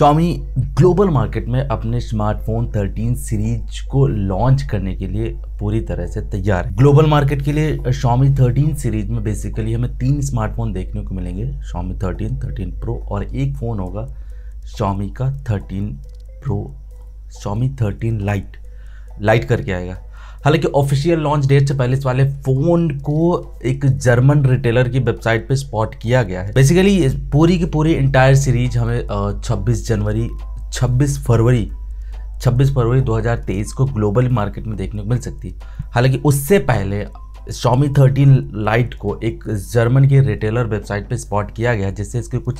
Tommy global market में अपने smartphone 13 series को लॉन्च करने के लिए पूरी तरह से तैयार है ग्लोबल मार्केट के लिए शॉमी 13 सीरीज में बेसिकली हमें तीन स्मार्टफोन देखने को मिलेंगे शॉमी 13, 13 प्रो और एक फ़ोन होगा शॉमी का 13 प्रो शॉमी 13 लाइट लाइट करके आएगा हालांकि ऑफिशियल लॉन्च डेट से पहले इस वाले फोन को एक जर्मन रिटेलर की वेबसाइट पे स्पॉट किया गया है बेसिकली पूरी की पूरी इंटायर सीरीज हमें 26 जनवरी 26 फरवरी 26 फरवरी 2023 को ग्लोबल मार्केट में देखने को मिल सकती है हालांकि उससे पहले शॉमी थर्टीन लाइट को एक जर्मन के रिटेलर वेबसाइट पे स्पॉट किया गया जिससे इसके कुछ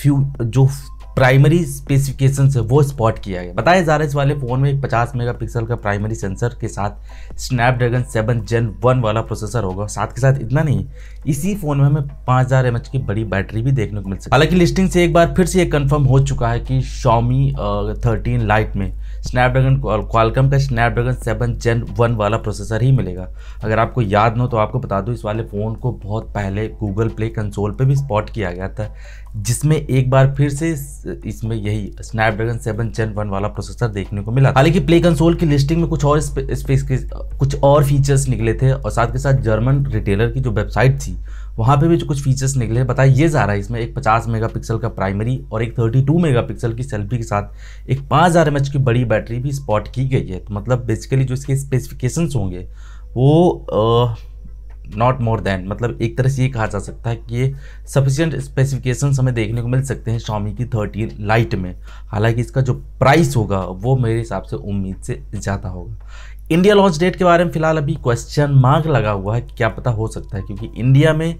फ्यू जो प्राइमरी स्पेसिफिकेशन से वो स्पॉट किया गया बताया जा रहा है इस वाले फ़ोन में 50 मेगापिक्सल का प्राइमरी सेंसर के साथ स्नैपड्रैगन 7 जेन 1 वाला प्रोसेसर होगा साथ के साथ इतना नहीं इसी फ़ोन में हमें 5000 हज़ार की बड़ी बैटरी भी देखने को मिल सकती है हालांकि लिस्टिंग से एक बार फिर से ये कन्फर्म हो चुका है कि शॉमी थर्टीन लाइट में स्नैपड्रैगन क्वालकम का स्नैपड्रैगन सेवन जेन वन वाला प्रोसेसर ही मिलेगा अगर आपको याद न हो तो आपको बता दूँ इस वाले फ़ोन को बहुत पहले गूगल प्ले कंसोल पर भी स्पॉट किया गया था जिसमें एक बार फिर से इसमें यही स्नैपड्रैगन सेवन जेन वन वाला प्रोसेसर देखने को मिला हालांकि प्ले कंसोल की लिस्टिंग में कुछ और स्पेस के कुछ और फीचर्स निकले थे और साथ के साथ जर्मन रिटेलर की जो वेबसाइट थी वहाँ पे भी जो कुछ फीचर्स निकले हैं बताया ये जा रहा है इसमें एक 50 मेगापिक्सल का प्राइमरी और एक 32 मेगापिक्सल की सेल्फी के साथ एक 5000 हज़ार की बड़ी बैटरी भी स्पॉट की गई है तो मतलब बेसिकली जो इसके स्पेसिफिकेशंस होंगे वो नॉट मोर देन मतलब एक तरह से ये कहा जा सकता है कि ये सफिशियंट स्पेसिफिकेशन हमें देखने को मिल सकते हैं शॉमी की थर्टीन लाइट में हालांकि इसका जो प्राइस होगा वो मेरे हिसाब से उम्मीद से ज़्यादा होगा इंडिया लॉन्च डेट के बारे में फिलहाल अभी क्वेश्चन मार्क लगा हुआ है क्या पता हो सकता है क्योंकि इंडिया में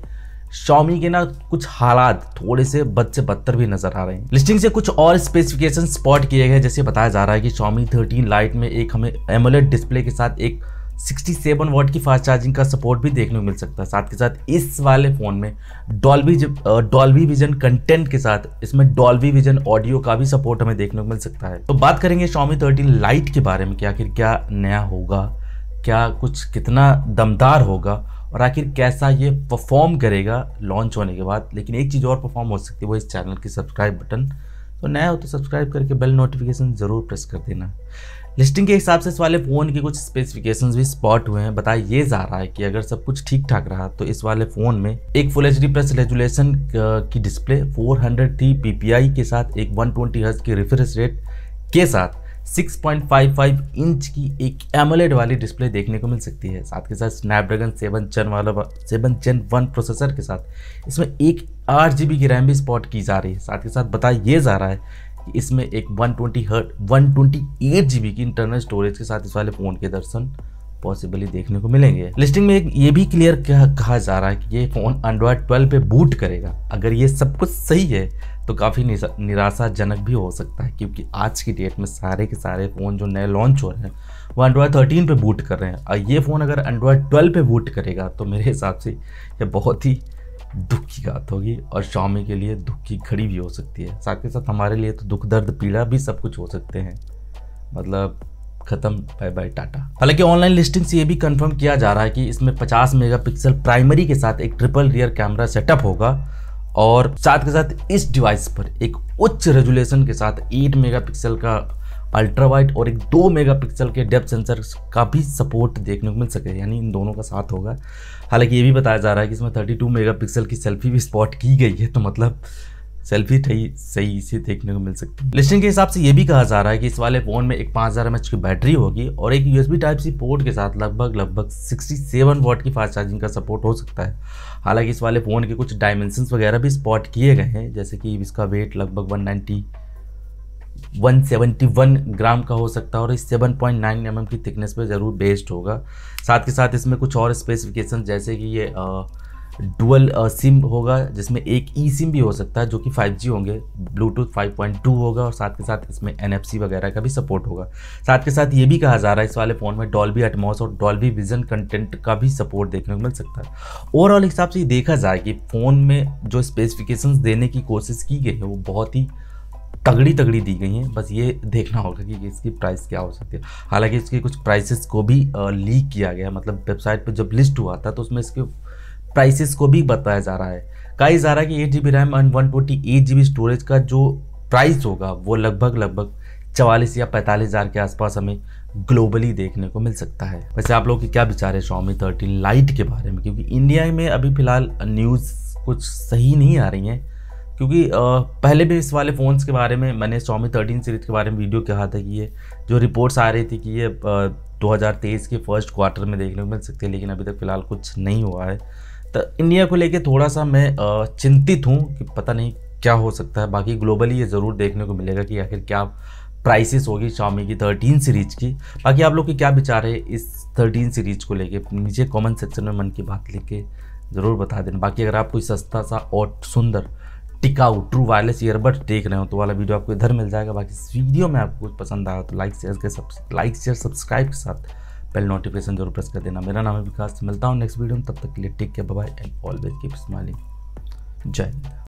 शॉमी के ना कुछ हालात थोड़े से बद से बदतर भी नजर आ रहे हैं लिस्टिंग से कुछ और स्पेसिफिकेशन स्पॉट किए गए जैसे बताया जा रहा है कि शॉमी 13 लाइट में एक हमें एमोलेट डिस्प्ले के साथ एक 67 वॉट की फास्ट चार्जिंग का सपोर्ट भी देखने को मिल सकता है साथ के साथ इस वाले फ़ोन में डॉल्बी डॉल्बी विजन कंटेंट के साथ इसमें डॉल्बी विजन ऑडियो का भी सपोर्ट हमें देखने को मिल सकता है तो बात करेंगे शॉमी थर्टीन लाइट के बारे में कि आखिर क्या नया होगा क्या कुछ कितना दमदार होगा और आखिर कैसा ये परफॉर्म करेगा लॉन्च होने के बाद लेकिन एक चीज़ और परफॉर्म हो सकती है वो इस चैनल की सब्सक्राइब बटन तो नया हो तो सब्सक्राइब करके बेल नोटिफिकेशन ज़रूर प्रेस कर देना लिस्टिंग के हिसाब से इस वाले फ़ोन के कुछ स्पेसिफिकेशन भी स्पॉट हुए हैं बताया ये जा रहा है कि अगर सब कुछ ठीक ठाक रहा तो इस वाले फ़ोन में एक फुल एच प्लस रेजुलेशन की डिस्प्ले 400 हंड्रेड पीपीआई के साथ एक 120 ट्वेंटी की रिफ्रेश रेट के साथ 6.55 इंच की एक एमोलेड वाली डिस्प्ले देखने को मिल सकती है साथ के साथ स्नैपड्रैगन सेवन जन वाला सेवन चैन वन प्रोसेसर के साथ इसमें एक आठ जी की रैम भी स्पॉट की जा रही है साथ के साथ बताया ये जा रहा है इसमें एक 120 ट्वेंटी हर्ट वन ट्वेंटी की इंटरनल स्टोरेज के साथ इस वाले फ़ोन के दर्शन पॉसिबली देखने को मिलेंगे लिस्टिंग में एक ये भी क्लियर कहा जा रहा है कि ये फ़ोन एंड्रॉयड ट्वेल्व पे बूट करेगा अगर ये सब कुछ सही है तो काफ़ी निराशाजनक भी हो सकता है क्योंकि आज की डेट में सारे के सारे फ़ोन जो नए लॉन्च हो रहे हैं वो एंड्रॉयड थर्टीन पे बूट कर रहे हैं और ये फ़ोन अगर एंड्रॉयड ट्वेल्व पे बूट करेगा तो मेरे हिसाब से यह बहुत ही दुख की बात होगी और स्वामी के लिए दुख की घड़ी भी हो सकती है साथ के साथ हमारे लिए तो दुख दर्द पीड़ा भी सब कुछ हो सकते हैं मतलब खत्म बाय बाय टाटा हालांकि ऑनलाइन लिस्टिंग से ये भी कंफर्म किया जा रहा है कि इसमें 50 मेगापिक्सल प्राइमरी के साथ एक ट्रिपल रियर कैमरा सेटअप होगा और साथ के साथ इस डिवाइस पर एक उच्च रेजुलेशन के साथ 8 मेगापिक्सल का अल्ट्रा वाइट और एक दो मेगापिक्सल के डेप्थ सेंसर का भी सपोर्ट देखने को मिल सके यानी इन दोनों का साथ होगा हालांकि ये भी बताया जा रहा है कि इसमें 32 मेगापिक्सल की सेल्फी भी स्पॉट की गई है तो मतलब सेल्फी थी सही से देखने को मिल सकती है लिस्टिंग के हिसाब से ये भी कहा जा रहा है कि इस वाले फ़ोन में एक पाँच हज़ार एम की बैटरी होगी और एक बी टाइप सी पोर्ट के साथ लगभग लगभग 67 वॉट की फास्ट चार्जिंग का सपोर्ट हो सकता है हालांकि इस वाले फ़ोन के कुछ डायमेंशन वगैरह भी स्पॉट किए गए हैं जैसे कि इसका वेट लगभग वन 171 ग्राम का हो सकता है और इस 7.9 पॉइंट mm की थिकनेस पे ज़रूर बेस्ड होगा साथ के साथ इसमें कुछ और स्पेसिफिकेशन जैसे कि ये डुअल सिम होगा जिसमें एक ई सिम भी हो सकता है जो कि 5G होंगे ब्लूटूथ 5.2 होगा और साथ के साथ इसमें एन वगैरह का भी सपोर्ट होगा साथ के साथ ये भी कहा जा रहा है इस वाले फ़ोन में डॉल्बी एटमॉस और डॉल्बी विजन कंटेंट का भी सपोर्ट देखने को मिल सकता है ओवरऑल हिसाब से देखा जाए कि फ़ोन में जो स्पेसिफिकेशन देने की कोशिश की गई है वो बहुत ही तगड़ी तगड़ी दी गई हैं बस ये देखना होगा कि इसकी प्राइस क्या हो सकती है हालांकि इसके कुछ प्राइसेस को भी लीक किया गया मतलब वेबसाइट पर जब लिस्ट हुआ था तो उसमें इसके प्राइसेस को भी बताया जा रहा है कहा जा रहा है कि eight G B RAM and one twenty eight G B storage का जो प्राइस होगा वो लगभग लगभग चवालीस या पैंतालीस हज़ार के आसपास हमें ग्लोबली देखने को मिल सकता है वैसे आप लोग के क्या विचार है शॉमी थर्टीन लाइट के बारे में क्योंकि इंडिया में अभी फिलहाल न्यूज़ कुछ सही नहीं आ रही हैं क्योंकि पहले भी इस वाले फ़ोन्स के बारे में मैंने स्वामी थर्टीन सीरीज़ के बारे में वीडियो कहा था कि ये जो रिपोर्ट्स आ रही थी कि ये 2023 के फर्स्ट क्वार्टर में देखने को मिल सकती है लेकिन अभी तक फ़िलहाल कुछ नहीं हुआ है तो इंडिया को लेके थोड़ा सा मैं चिंतित हूँ कि पता नहीं क्या हो सकता है बाकी ग्लोबली ये ज़रूर देखने को मिलेगा कि आखिर क्या प्राइसेस होगी शामी की थर्टीन सीरीज़ की बाकी आप लोग के क्या विचार है इस थर्टीन सीरीज़ को लेके नीचे कमेंट सेक्शन में मन की बात लिख के ज़रूर बता देना बाकी अगर आप कोई सस्ता सा और सुंदर टिकाऊ ट्रू वायरलेस ईयरबड देख रहे हो तो वाला वीडियो आपको इधर मिल जाएगा बाकी इस वीडियो में आपको कुछ पसंद आया तो लाइक शेयर के सब लाइक शेयर सब्सक्राइब के साथ पहले नोटिफिकेशन जरूर प्रेस कर देना मेरा नाम है विकास मिलता हूँ नेक्स्ट वीडियो में तब तक के लिए take care bye and always keep smiling जय